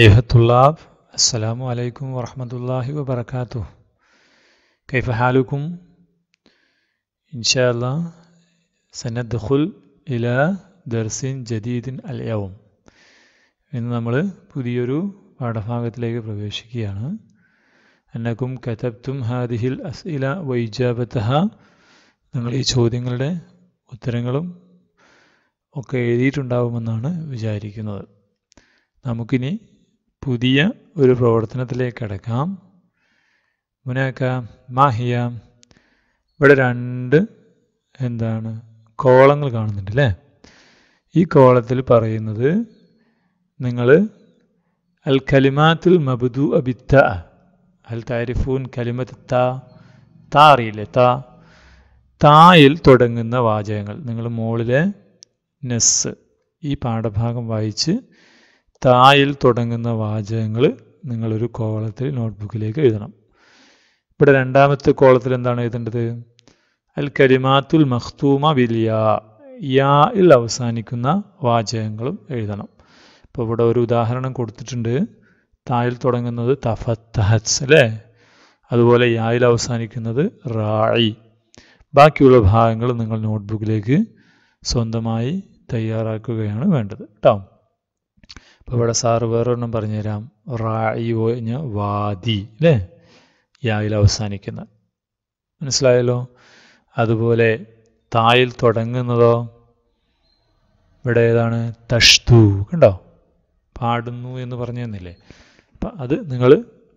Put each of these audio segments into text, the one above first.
أيها അസ്സലാമു അലൈക്കും عليكم ورحمة കൈഫ ഹാലുക്കും كيف حالكم؟ إن شاء ദർസിൻ سندخل إلى ഇന്ന് നമ്മൾ പുതിയൊരു പാഠഭാഗത്തിലേക്ക് പ്രവേശിക്കുകയാണ് അന്നക്കും കതബ്തും ഹാദിഹിൽ അസ്ഇല വൈജാബത്തഹ നിങ്ങൾ ഈ ചോദ്യങ്ങളുടെ ഉത്തരങ്ങളും ഒക്കെ എഴുതിയിട്ടുണ്ടാവുമെന്നാണ് വിചാരിക്കുന്നത് നമുക്കിനി പുതിയ ഒരു പ്രവർത്തനത്തിലേക്ക് കടക്കാം മുനാക്ക മാഹിയ ഇവിടെ രണ്ട് എന്താണ് കോളങ്ങൾ കാണുന്നുണ്ട് അല്ലേ ഈ കോളത്തിൽ പറയുന്നത് നിങ്ങൾ അൽ കലിമാത്തുൽ മബുദു അബിത്ത അൽ താരിഫൂൻ കലിമത്ത് ത താ അറിയില്ലേ തായിൽ തുടങ്ങുന്ന വാചകങ്ങൾ നിങ്ങൾ മുകളിലെ നെസ് ഈ പാഠഭാഗം വായിച്ച് തായിൽ തുടങ്ങുന്ന വാചകങ്ങൾ നിങ്ങളൊരു കോളത്തിൽ നോട്ട്ബുക്കിലേക്ക് എഴുതണം ഇവിടെ രണ്ടാമത്തെ കോളത്തിൽ എന്താണ് എഴുതേണ്ടത് അൽ കരിമാത്തുൽ മഖ്തൂമ വിലിയ യാൽ അവസാനിക്കുന്ന വാചകങ്ങളും എഴുതണം ഇപ്പോൾ ഇവിടെ ഒരു ഉദാഹരണം കൊടുത്തിട്ടുണ്ട് തായിൽ തുടങ്ങുന്നത് തഫത്തഹസ് അല്ലേ അതുപോലെ യായിൽ അവസാനിക്കുന്നത് റായി ബാക്കിയുള്ള ഭാഗങ്ങൾ നിങ്ങൾ നോട്ട്ബുക്കിലേക്ക് സ്വന്തമായി തയ്യാറാക്കുകയാണ് വേണ്ടത് കേട്ടോ അപ്പോൾ ഇവിടെ സാറ് വേറൊരെണ്ണം പറഞ്ഞുതരാം റായിയോ വാദി അല്ലേ യായിൽ അവസാനിക്കുന്ന മനസ്സിലായല്ലോ അതുപോലെ തായിൽ തുടങ്ങുന്നതോ ഇവിടെ ഏതാണ് തഷ്തു കണ്ടോ പാടുന്നു എന്ന് പറഞ്ഞു തന്നില്ലേ അപ്പം അത് നിങ്ങൾ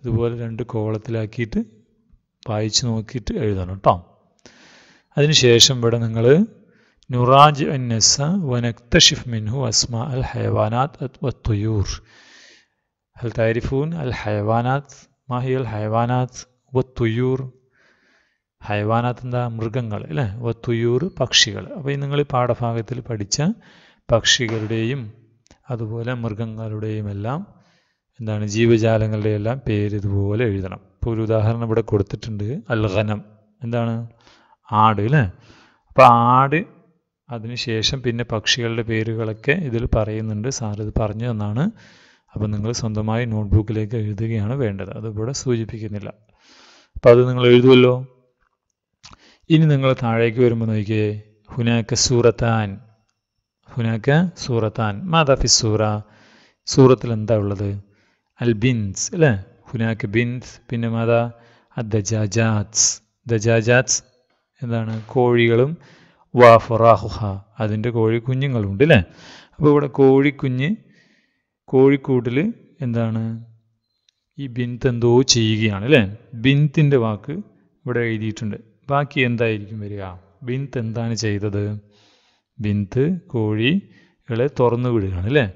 ഇതുപോലെ രണ്ട് കോളത്തിലാക്കിയിട്ട് വായിച്ച് നോക്കിയിട്ട് എഴുതണം കേട്ടോ അതിനുശേഷം ഇവിടെ നിങ്ങൾ نراجع النساء ونكتشف منه أسماء الحيوانات والطيور هل تعرفون الحيوانات ما هي الحيوانات والطيور ഹൈവാനാത്ത് എന്താ മൃഗങ്ങൾ അല്ലേ വത്തുയൂർ പക്ഷികൾ അപ്പോൾ ഈ നിങ്ങൾ പാഠഭാഗത്തിൽ പഠിച്ച പക്ഷികളുടെയും അതുപോലെ മൃഗങ്ങളുടെയും എല്ലാം എന്താണ് ജീവജാലങ്ങളുടെ എല്ലാം പേര് ഇതുപോലെ എഴുതണം ഇപ്പോൾ ഒരു ഉദാഹരണം ഇവിടെ കൊടുത്തിട്ടുണ്ട് അൽഹനം എന്താണ് ആട് അല്ലേ അപ്പോൾ ആട് അതിനുശേഷം പിന്നെ പക്ഷികളുടെ പേരുകളൊക്കെ ഇതിൽ പറയുന്നുണ്ട് സാറിത് പറഞ്ഞു തന്നാണ് അപ്പോൾ നിങ്ങൾ സ്വന്തമായി നോട്ട്ബുക്കിലേക്ക് എഴുതുകയാണ് വേണ്ടത് അതിവിടെ സൂചിപ്പിക്കുന്നില്ല അപ്പോൾ അത് നിങ്ങൾ എഴുതുമല്ലോ ഇനി നിങ്ങൾ താഴേക്ക് വരുമ്പോൾ നോക്കിയേ ഹുനാക്ക സൂറത്താൻ ഹുനാക്ക സൂറത്താൻ മാതാഫി സൂറ സൂറത്തിൽ എന്താ ഉള്ളത് അൽ ബിൻസ് അല്ലേ ഹുനാക്ക് ബിൻസ് പിന്നെ മാതാ അ ദജാജാത്സ് ദജാജാത്സ് എന്താണ് കോഴികളും വാ ഫുറാഹുഹ അതിൻ്റെ കോഴിക്കുഞ്ഞുങ്ങളുണ്ട് അല്ലേ അപ്പോൾ ഇവിടെ കോഴിക്കുഞ്ഞ് കോഴിക്കൂട്ടിൽ എന്താണ് ഈ ബിന്ത് എന്തോ ചെയ്യുകയാണ് അല്ലേ ബിന്തിൻ്റെ വാക്ക് ഇവിടെ എഴുതിയിട്ടുണ്ട് ബാക്കി എന്തായിരിക്കും വരിക ബിന്ത് എന്താണ് ചെയ്തത് ബിന്ത് കോഴികളെ തുറന്നു വിടുകയാണ് അല്ലേ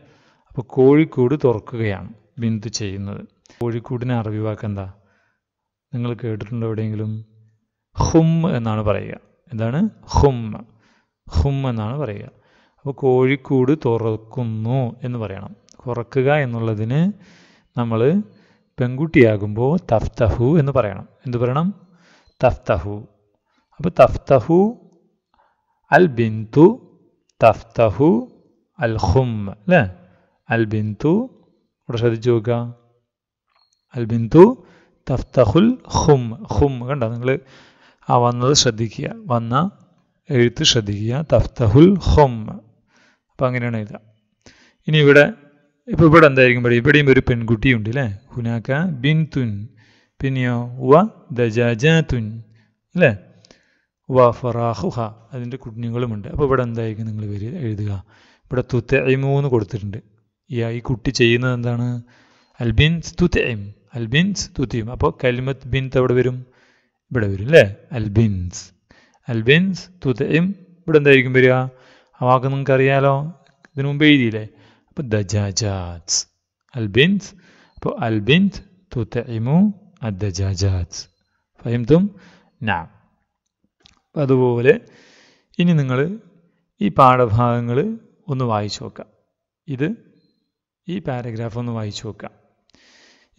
അപ്പോൾ കോഴിക്കൂട് തുറക്കുകയാണ് ബിന്ത് ചെയ്യുന്നത് കോഴിക്കൂടിനെ അറബി വാക്ക് എന്താ നിങ്ങൾ കേട്ടിട്ടുണ്ടോ എവിടെയെങ്കിലും ഹും എന്നാണ് പറയുക എന്താണ് ഹുമ്മ ഹും എന്നാണ് പറയുക അപ്പോൾ കോഴിക്കൂട് തുറക്കുന്നു എന്ന് പറയണം തുറക്കുക എന്നുള്ളതിന് നമ്മൾ പെൺകുട്ടിയാകുമ്പോൾ തഫ്തഹു എന്ന് പറയണം എന്ത് പറയണം തഫ്തഹു അപ്പോൾ തഫ്തഹു അൽ ബിന്തു തഫ്തഹു അൽ ഹും അല്ലേ അൽ ബിന്തു ഇവിടെ ശ്രദ്ധിച്ചു നോക്കുക അൽ ബിന്തു തഫ്തഹുൽ ഹും ഹും കണ്ടോ നിങ്ങൾ ആ വന്നത് ശ്രദ്ധിക്കുക വന്ന എഴുത്ത് ശ്രദ്ധിക്കുക തഫ്തഹുൽ ഹൊം അപ്പം അങ്ങനെയാണ് എഴുതുക ഇനി ഇവിടെ ഇപ്പോൾ ഇവിടെ എന്തായിരിക്കും പറയും ഇവിടെയും ഒരു പെൺകുട്ടിയുണ്ട് അല്ലേ ഹുനാക്ക ബിൻ തുൻ പിന്നെയോ വ ദജാജ തുൻ അല്ലേ വ ഫറാഹുഹ അതിൻ്റെ കുഞ്ഞുങ്ങളുമുണ്ട് അപ്പോൾ ഇവിടെ എന്തായിരിക്കും നിങ്ങൾ വരിക എഴുതുക ഇവിടെ തുത്തൈമു എന്ന് കൊടുത്തിട്ടുണ്ട് ഈ കുട്ടി ചെയ്യുന്നത് എന്താണ് അൽബിൻസ് തുത്തൈം അൽബിൻസ് തുത്തിയും അപ്പോൾ കൽമത്ത് ബിൻത്ത് അവിടെ വരും ഇവിടെ വരും അല്ലേ അൽബിൻസ് അൽബിൻസ് തുതയും ഇവിടെ എന്തായിരിക്കും വരിക ആ വാക്ക് നിങ്ങൾക്ക് അറിയാലോ ഇതിനു മുമ്പ് എഴുതിയില്ലേ അപ്പോൾ ദജാജാസ് അൽബിൻസ് അപ്പോൾ അൽബിൻസ് തുതയിമു അദ്ദജാജാറ്റ്സ് ഫഹിംതും നാം അപ്പം അതുപോലെ ഇനി നിങ്ങൾ ഈ പാഠഭാഗങ്ങൾ ഒന്ന് വായിച്ചു നോക്കാം ഇത് ഈ പാരഗ്രാഫ് ഒന്ന് വായിച്ചു നോക്കാം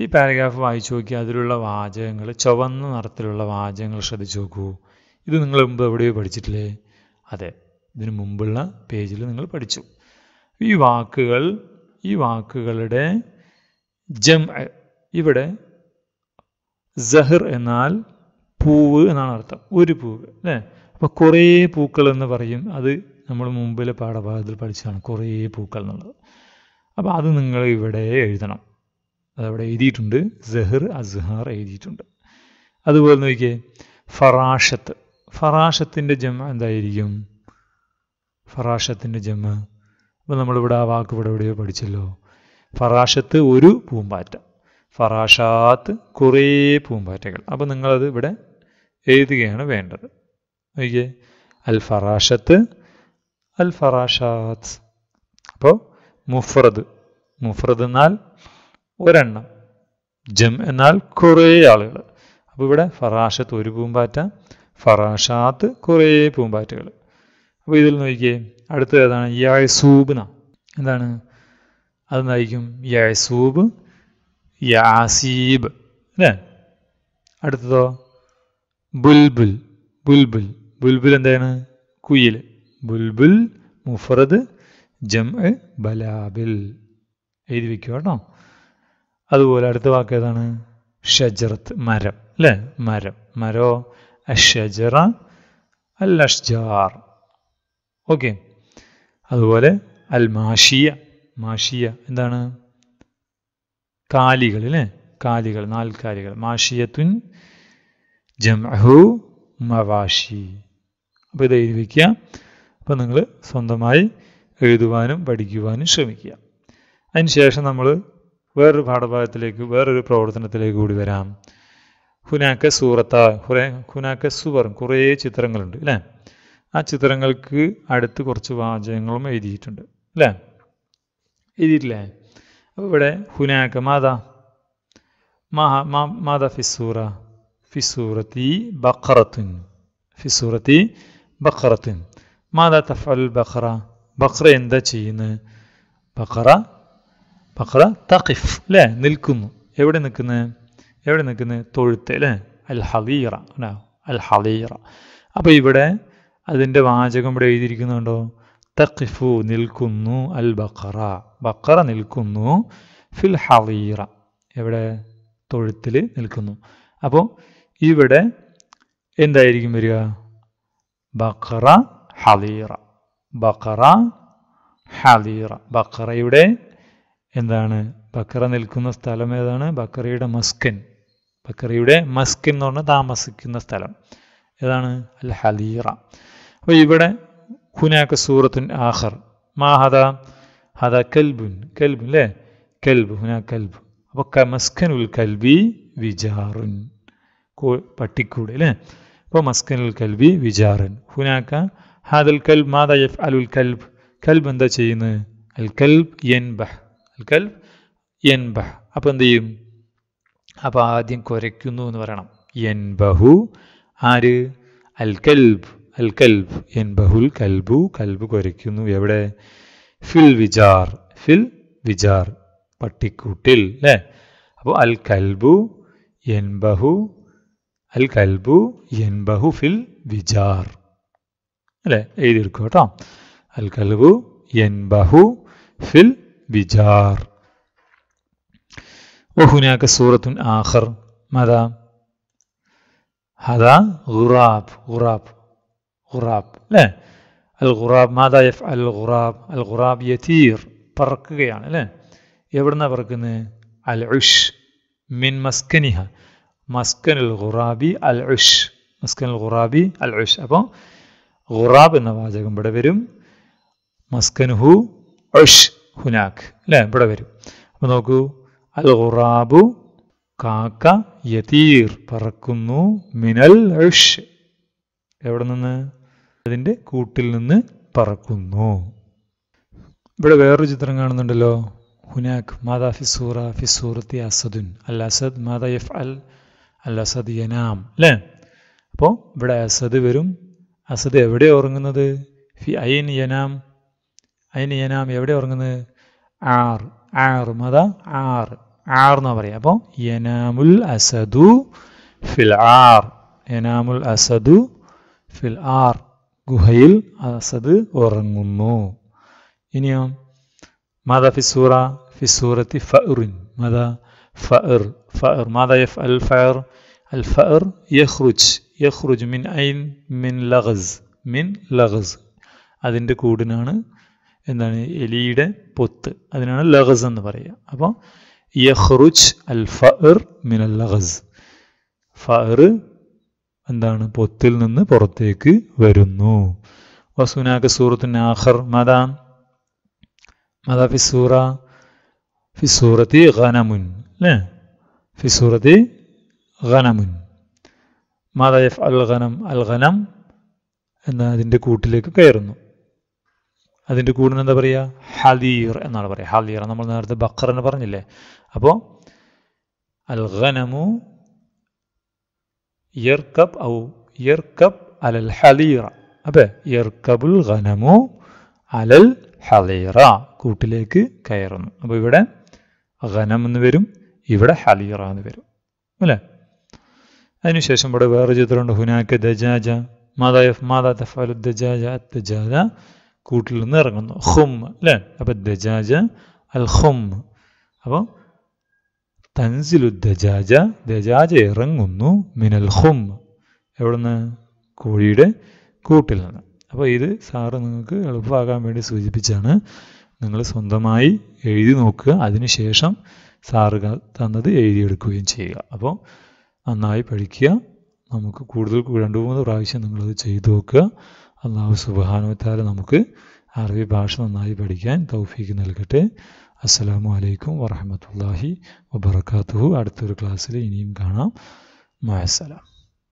ഈ പാരഗ്രാഫ് വായിച്ചു നോക്കി അതിലുള്ള വാചകങ്ങൾ ചുവന്ന നിറത്തിലുള്ള വാചകങ്ങൾ ശ്രദ്ധിച്ചു നോക്കൂ ഇത് നിങ്ങൾ മുമ്പ് എവിടെയോ പഠിച്ചിട്ടില്ലേ അതെ ഇതിനു മുമ്പുള്ള പേജിൽ നിങ്ങൾ പഠിച്ചു ഈ വാക്കുകൾ ഈ വാക്കുകളുടെ ജം ഇവിടെ ജഹർ എന്നാൽ പൂവ് എന്നാണ് അർത്ഥം ഒരു പൂവ് അല്ലേ അപ്പോൾ കുറേ പൂക്കൾ എന്ന് പറയും അത് നമ്മൾ മുമ്പിലെ പാഠഭാഗത്തിൽ പഠിച്ചതാണ് കുറേ പൂക്കൾ എന്നുള്ളത് അപ്പോൾ അത് നിങ്ങൾ ഇവിടെ എഴുതണം അതവിടെ എഴുതിയിട്ടുണ്ട് ജഹർ അസ്ഹാർ എഴുതിയിട്ടുണ്ട് അതുപോലെ നോക്കിയേ ഫറാഷത്ത് ഫറാഷത്തിൻ്റെ ജമ എന്തായിരിക്കും ഫറാഷത്തിൻ്റെ ജമ അപ്പോൾ നമ്മളിവിടെ ആ വാക്ക് ഇവിടെ എവിടെയോ പഠിച്ചല്ലോ ഫറാഷത്ത് ഒരു പൂമ്പാറ്റ ഫറാഷാത്ത് കുറേ പൂമ്പാറ്റകൾ അപ്പോൾ നിങ്ങളത് ഇവിടെ എഴുതുകയാണ് വേണ്ടത് നോക്കിയേ അൽ ഫറാഷത്ത് അൽ ഫറാഷാത്ത് അപ്പോൾ മുഫ്രദ് മുഫ്രദ് എന്നാൽ ഒരെണ്ണം ജം എന്നാൽ കുറേ ആളുകൾ അപ്പോൾ ഇവിടെ ഫറാഷത്ത് ഒരു പൂമ്പാറ്റ ഫറാഷാത്ത് കുറേ പൂമ്പാറ്റകൾ അപ്പോൾ ഇതിൽ നോക്കിയേ അടുത്ത ഏതാണ് യാസൂബ്ന എന്താണ് അതെന്തായിരിക്കും യാസൂബ് യാസീബ് അല്ലേ അടുത്തതോ ബുൽബുൽ ബുൽബുൽ ബുൽബുൽ എന്താണ് കുയിൽ ബുൽബുൽ മുഫറദ് ജം ബലാബിൽ എഴുതി വെക്കുക കേട്ടോ അതുപോലെ അടുത്ത വാക്ക് ഏതാണ് ഷജറത്ത് മരം അല്ലേ മരം മരോ അഷജറ അൽ ഓക്കെ അതുപോലെ അൽ മാഷിയ മാഷിയ എന്താണ് കാലികൾ അല്ലേ കാലികൾ നാൽക്കാലികൾ മാഷിയത്തുൻ ജംഹു മവാഷി അപ്പോൾ ഇത് എഴുതി വയ്ക്കുക അപ്പോൾ നിങ്ങൾ സ്വന്തമായി എഴുതുവാനും പഠിക്കുവാനും ശ്രമിക്കുക അതിനുശേഷം നമ്മൾ വേറൊരു പാഠഭാഗത്തിലേക്ക് വേറൊരു പ്രവർത്തനത്തിലേക്ക് കൂടി വരാം ഹുനാക്ക സൂറത്ത കുറേ ഹുനാക്ക സുവർ കുറേ ചിത്രങ്ങളുണ്ട് അല്ലേ ആ ചിത്രങ്ങൾക്ക് അടുത്ത് കുറച്ച് വാചകങ്ങളും എഴുതിയിട്ടുണ്ട് അല്ലേ എഴുതിയിട്ടില്ലേ അപ്പോൾ ഇവിടെ ഹുനാക്ക മാതാ മാ മാതാ ഫിസൂറ ഫിസൂറത്തി ബഖറത്തുൻ ഫിസൂറത്തി ബഖറത്തുൻ മാതാ തഫൽ ബഖറ ബഖറ എന്താ ചെയ്യുന്നത് ബഖറ ബക്ര തഖിഫ് അല്ലേ നിൽക്കുന്നു എവിടെ നിൽക്കുന്നത് എവിടെ നിൽക്കുന്നത് തൊഴുത്ത് അല്ലേ അൽ ഹദീറ അൽ ഹദീറ അപ്പോൾ ഇവിടെ അതിൻ്റെ വാചകം ഇവിടെ എഴുതിയിരിക്കുന്നുണ്ടോ തഖിഫു നിൽക്കുന്നു അൽ ബക്കറ ബക്കറ നിൽക്കുന്നു ഫിൽ ഹവീറ എവിടെ തൊഴുത്തിൽ നിൽക്കുന്നു അപ്പോൾ ഇവിടെ എന്തായിരിക്കും വരിക ബക്കറ ഹവീറ ബക്കറ ഹവീറ ബക്കറയുടെ എന്താണ് ബക്കറ നിൽക്കുന്ന സ്ഥലം ഏതാണ് ബക്കറയുടെ മസ്കൻ ബക്കറയുടെ മസ്കൻ എന്ന് പറഞ്ഞാൽ താമസിക്കുന്ന സ്ഥലം ഏതാണ് അൽ ഹലീറ അപ്പോൾ ഇവിടെ ഹുനാക്ക സൂറത്തുൻ ആഹർ മാ ഹദ ഹദ കൽബുൻ കൽബുൻ അല്ലേ കൽബ് ഹുനാ കൽബ് അപ്പോൾ മസ്കനുൽ കൽബി വിജാറുൻ പട്ടിക്കൂട് അല്ലേ അപ്പോൾ മസ്കനുൽ കൽബി വിജാറുൻ ഹുനാക്ക ഹാദൽ കൽബ് മാത യഫ് അലുൽ കൽബ് കൽബ് എന്താ ചെയ്യുന്നത് അൽ കൽബ് എൻ ബഹ് കൽ എൻബഹ് അപ്പോൾ എന്ത് ചെയ്യും അപ്പോൾ ആദ്യം കുരയ്ക്കുന്നു എന്ന് പറയണം എൻബഹു ആര് അൽ കൽബ് അൽ കൽബ് എൻബഹുൽ കൽബു കൽബ് കുരയ്ക്കുന്നു എവിടെ ഫിൽ വിജാർ ഫിൽ വിജാർ പട്ടിക്കൂട്ടിൽ അല്ലേ അപ്പോൾ അൽ കൽബു എൻബഹു അൽ കൽബു എൻബഹു ഫിൽ വിജാർ അല്ലേ എഴുതിയെടുക്കുക കേട്ടോ അൽ കൽബു എൻബഹു ഫിൽ بجار وهناك سورة آخر ماذا؟ هذا غراب غراب غراب لا الغراب ماذا يفعل الغراب؟ الغراب يطير برق يعني لا يبرنا برقنا العش من مسكنها مسكن الغرابي العش مسكن الغرابي العش أبا غراب النواجع بدا مسكنه عش ഹുനാക്ക് അല്ലെ ഇവിടെ വരും അപ്പോൾ നോക്കൂ അൽ ഖുറാബു കാക്ക യതീർ പറക്കുന്നു മിനൽ അഷ് എവിടെ നിന്ന് അതിൻ്റെ കൂട്ടിൽ നിന്ന് പറക്കുന്നു ഇവിടെ വേറൊരു ചിത്രം കാണുന്നുണ്ടല്ലോ ഹുനാക്ക് മാതാ ഫിസൂറ ഫിസൂറത്തി അസദുൻ അൽ അസദ് മാതാ യഫ് അൽ അൽ അസദ് യനാം അല്ലേ അപ്പോൾ ഇവിടെ അസദ് വരും അസദ് എവിടെ ഉറങ്ങുന്നത് ഫി അയിൻ യനാം അതിന് യനാം എവിടെ ഉറങ്ങുന്നത് ആർ ആർ മത ആർ ആർ എന്നാ പറയുക അപ്പോൾ യനാമുൽ അസദു ഫിൽ ആർ യനാമുൽ അസദു ഫിൽ ആർ ഗുഹയിൽ അസദ് ഉറങ്ങുന്നു ഇനിയോ മത ഫിസൂറ ഫിസൂറത്തി ഫറുൻ മത ഫർ فأر ماذا يفعل الفأر الفأر يخرج يخرج മിൻ ഐൻ മിൻ لغز മിൻ لغز അതിൻ്റെ കൂടിനാണ് എന്താണ് എലിയുടെ പൊത്ത് അതിനാണ് ലഹസ് എന്ന് പറയുക അപ്പോൾ യഹ്റുജ് അൽ ഫഅർ മിനൽ ലഹസ് ഫർ എന്താണ് പൊത്തിൽ നിന്ന് പുറത്തേക്ക് വരുന്നു വസുനാക്ക് സൂറത്തുൻ ആഖർ മദാ മദാ ഫിസൂറ ഫിസൂറത്തി ഖനമുൻ അല്ലേ ഫിസൂറത്തി ഖനമുൻ മദ യഫ് അൽ ഖനം അൽ ഖനം എന്ന അതിൻ്റെ കൂട്ടിലേക്ക് കയറുന്നു അതിൻ്റെ കൂടുതൽ എന്താ പറയുക ഹലീർ എന്നാണ് പറയുക ഹലീർ നമ്മൾ നേരത്തെ ബക്കർ എന്ന് പറഞ്ഞില്ലേ അപ്പോൾ അൽ ഖനമു യർക്കബ് ഔ യർക്കബ് അലൽ ഹലീറ അപ്പേ യർക്കബുൽ ഖനമു അലൽ ഹലീറ കൂട്ടിലേക്ക് കയറുന്നു അപ്പോൾ ഇവിടെ ഖനം എന്ന് വരും ഇവിടെ ഹലീറ എന്ന് വരും അല്ലേ അതിനുശേഷം ഇവിടെ വേറെ ചിത്രമുണ്ട് ഹുനാക്ക് ദജാജ മാതാ മാതാ തഫാലു ദജാജ ദജാജ കൂട്ടിൽ നിന്ന് ഇറങ്ങുന്നു ഹും അല്ലേ അപ്പൊ ദജാജ അൽ ഹും അപ്പോൾ തൻസിലു ദജാജ ദജാജ ഇറങ്ങുന്നു മിനൽ ഹും എവിടുന്ന് കോഴിയുടെ കൂട്ടിൽ നിന്ന് അപ്പോൾ ഇത് സാറ് നിങ്ങൾക്ക് എളുപ്പമാകാൻ വേണ്ടി സൂചിപ്പിച്ചാണ് നിങ്ങൾ സ്വന്തമായി എഴുതി നോക്കുക അതിനുശേഷം സാറ് തന്നത് എഴുതിയെടുക്കുകയും ചെയ്യുക അപ്പോൾ നന്നായി പഠിക്കുക നമുക്ക് കൂടുതൽ രണ്ട് മൂന്ന് പ്രാവശ്യം നിങ്ങളത് ചെയ്തു നോക്കുക അള്ളാഹു സുബാനുത്താല നമുക്ക് അറബി ഭാഷ നന്നായി പഠിക്കാൻ തൗഫീക്ക് നൽകട്ടെ അസ്സാം വലൈക്കും വറഹമത്തല്ലാഹി വബർക്കാത്തുഹു അടുത്തൊരു ക്ലാസ്സിൽ ഇനിയും കാണാം മായസലാം